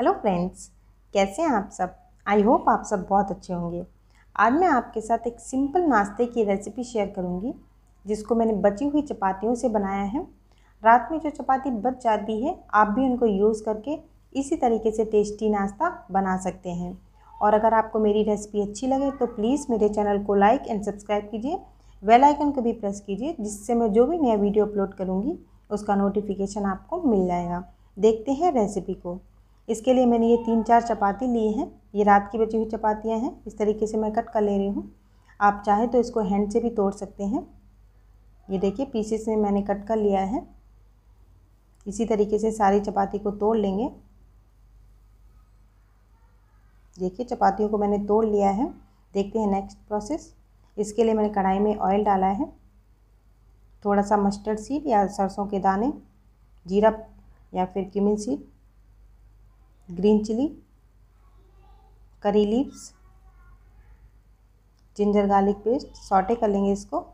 hello friends कैसे हैं आप सब आई होप आप सब बहुत अच्छे होंगे आज मैं आपके साथ एक सिंपल नाश्ते की रेसिपी शेयर करूंगी जिसको मैंने बची हुई चपातियों से बनाया है रात में जो चपाती बच जाती है आप भी उनको यूज़ करके इसी तरीके से टेस्टी नाश्ता बना सकते हैं और अगर आपको मेरी रेसिपी अच्छी लगे तो प्लीज़ मेरे चैनल को लाइक एंड सब्सक्राइब कीजिए वेल आइकन को भी प्रेस कीजिए जिससे मैं जो भी नया वीडियो अपलोड करूँगी उसका नोटिफिकेशन आपको मिल जाएगा देखते हैं रेसिपी को इसके लिए मैंने ये तीन चार चपाती ली हैं ये रात की बची हुई चपातियाँ हैं इस तरीके से मैं कट कर ले रही हूँ आप चाहे तो इसको हैंड से भी तोड़ सकते हैं ये देखिए पीसेस में मैंने कट कर लिया है इसी तरीके से सारी चपाती को तोड़ लेंगे देखिए चपातियों को मैंने तोड़ लिया है देखते हैं नेक्स्ट प्रोसेस इसके लिए मैंने कढ़ाई में ऑयल डाला है थोड़ा सा मस्टर्ड सीड या सरसों के दाने जीरा या फिर cumin seed green chilli curry leaves ginger garlic paste saute कर लेंगे इसको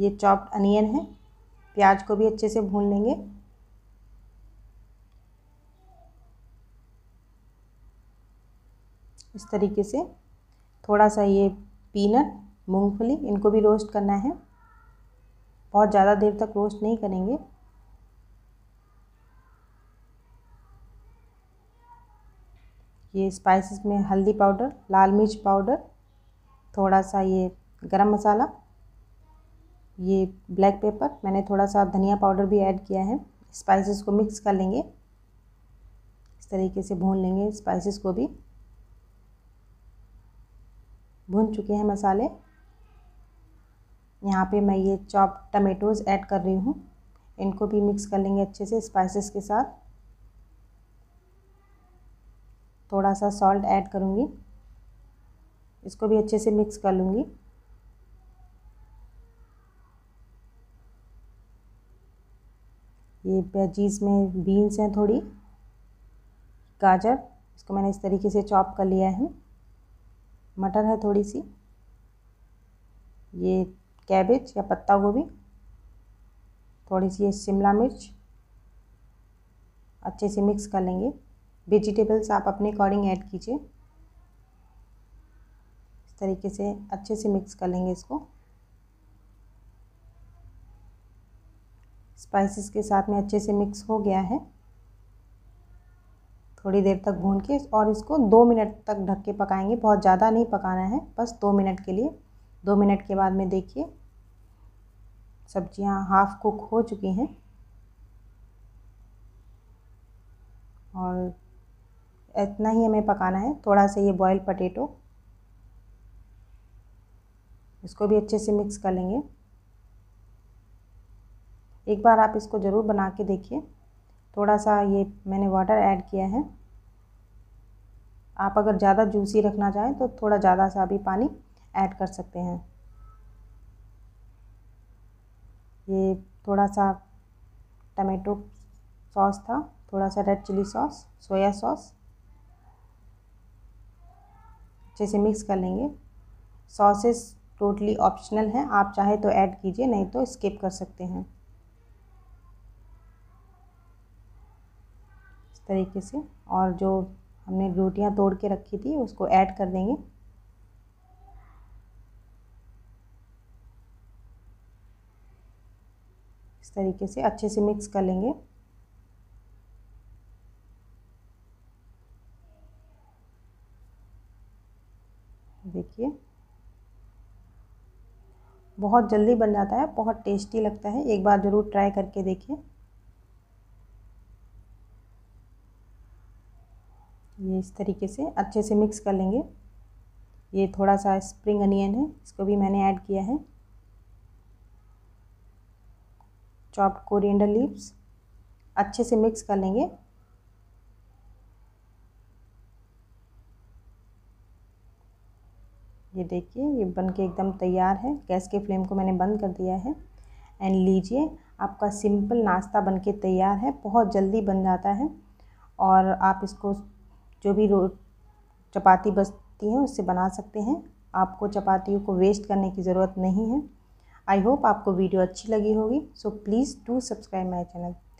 ये चॉप्ड अनियन है प्याज को भी अच्छे से भून लेंगे इस तरीके से थोड़ा सा ये पीनट मूंगफली इनको भी रोस्ट करना है बहुत ज़्यादा देर तक रोस्ट नहीं करेंगे ये स्पाइसेस में हल्दी पाउडर लाल मिर्च पाउडर थोड़ा सा ये गरम मसाला ये ब्लैक पेपर मैंने थोड़ा सा धनिया पाउडर भी ऐड किया है स्पाइसेस को मिक्स कर लेंगे इस तरीके से भून लेंगे स्पाइसेस को भी भून चुके हैं मसाले यहाँ पे मैं ये चॉप टमेटोज़ ऐड कर रही हूँ इनको भी मिक्स कर लेंगे अच्छे से स्पाइसेस के साथ थोड़ा सा सॉल्ट ऐड करूँगी इसको भी अच्छे से मिक्स कर लूँगी ये वेजीज़ में बीन्स हैं थोड़ी गाजर इसको मैंने इस तरीके से चॉप कर लिया है मटर है थोड़ी सी ये कैबेज या पत्ता गोभी थोड़ी सी ये शिमला मिर्च अच्छे से मिक्स कर लेंगे वेजिटेबल्स आप अपने अकॉर्डिंग ऐड कीजिए इस तरीके से अच्छे से मिक्स कर लेंगे इसको स्पाइसेस के साथ में अच्छे से मिक्स हो गया है थोड़ी देर तक भून के और इसको दो मिनट तक ढक के पकाएंगे बहुत ज़्यादा नहीं पकाना है बस दो मिनट के लिए दो मिनट के बाद में देखिए सब्जियां हाफ़ कुक हो चुकी हैं और इतना ही हमें पकाना है थोड़ा सा ये बॉयल पटेटो इसको भी अच्छे से मिक्स कर लेंगे एक बार आप इसको ज़रूर बना के देखिए थोड़ा सा ये मैंने वाटर ऐड किया है आप अगर ज़्यादा जूसी रखना चाहें तो थोड़ा ज़्यादा सा भी पानी ऐड कर सकते हैं ये थोड़ा सा टमेटो सॉस था थोड़ा सा red chilli sauce soya sauce अच्छे से मिक्स कर लेंगे सॉसेस टोटली ऑप्शनल है आप चाहे तो ऐड कीजिए नहीं तो स्किप कर सकते हैं इस तरीके से और जो हमने रोटियां तोड़ के रखी थी उसको ऐड कर देंगे इस तरीके से अच्छे से मिक्स कर लेंगे देखिए बहुत जल्दी बन जाता है बहुत टेस्टी लगता है एक बार ज़रूर ट्राई करके देखिए ये इस तरीके से अच्छे से मिक्स कर लेंगे ये थोड़ा सा स्प्रिंग अनियन है इसको भी मैंने ऐड किया है चॉप्ड कोरिएंडर लीव्स अच्छे से मिक्स कर लेंगे ये देखिए ये बन के एकदम तैयार है गैस के फ्लेम को मैंने बंद कर दिया है एंड लीजिए आपका सिंपल नाश्ता बन के तैयार है बहुत जल्दी बन जाता है और आप इसको जो भी रो चपाती बचती हैं उससे बना सकते हैं आपको चपातियों को वेस्ट करने की ज़रूरत नहीं है आई होप आपको वीडियो अच्छी लगी होगी so please do subscribe my channel